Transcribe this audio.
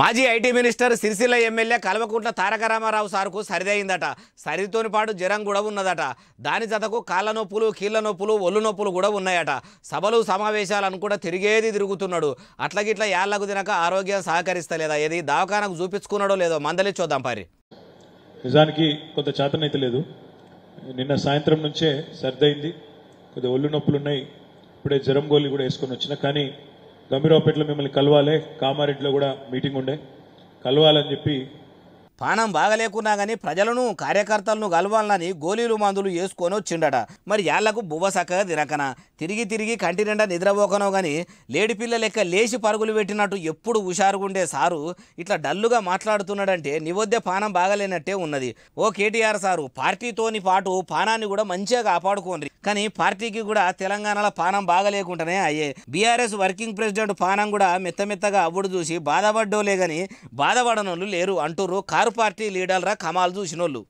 మాజీ IT minister Sircilla MLA Kalvakuntla Taraka Rama Rao సార్కు సరిదైందట సరితోని పాటు జ్వరం కూడా ఉన్నదట దాని జతకు కాళ్ళ నొప్పులు కీళ్ళ నొప్పులు ఒళ్ళు నొప్పులు కూడా ఉన్నాయట సభలు సమావేశాలను కూడా తిరిగేది తిరుగుతున్నాడు అట్లగిట్ల యాళ్లకు తినక ఆరోగ్యం సహకరిస్తలేదా ఏది దవాఖానకు చూపించుకున్నాడో లేదో మందలి చూద్దాం పారి నిజానికి కొంత చేతనైతే లేదు నిన్న సాయంత్రం నుంచే సరిదైంది కొద్దిగా ఒళ్ళు నొప్పులు ఉన్నాయి ఇప్పుడే జ్వరం గోళీ కూడా వేసుకొని వచ్చిన కానీ గంభీరావుపేటలో మిమ్మల్ని కలవాలి కామారెడ్డిలో కూడా మీటింగ్ ఉండే కలవాలని చెప్పి పానం బాగలేకున్నా గానీ ప్రజలను కార్యకర్తలను కలవాలని గోళీలు మందులు వేసుకొని వచ్చిండట మరి యాళ్లకు బువ్వ సక్కగా తినకన తిరిగి తిరిగి కంటి నిండా నిద్రపోకనో కానీ లేడి పిల్ల లెక్క లేచి పరుగులు పెట్టినట్టు ఎప్పుడు హుషారుగుండే సారు ఇట్లా డల్లుగా మాట్లాడుతున్నాడంటే నివద్య పానం బాగలేనట్టే ఉన్నది ఓ కేటీఆర్ సారు పార్టీతోని పాటు పానాన్ని కూడా మంచిగా కాపాడుకోండి కానీ పార్టీకి కూడా తెలంగాణలో పానం బాగలేకుండానే అయ్యే బీఆర్ఎస్ వర్కింగ్ ప్రెసిడెంట్ పానం కూడా మెత్తమెత్తగా అవ్వడు చూసి బాధపడ్డోలే కానీ బాధపడనోళ్ళు లేరు అంటుర్రు కారు పార్టీ లీడర్రా కమాలు చూసినోళ్ళు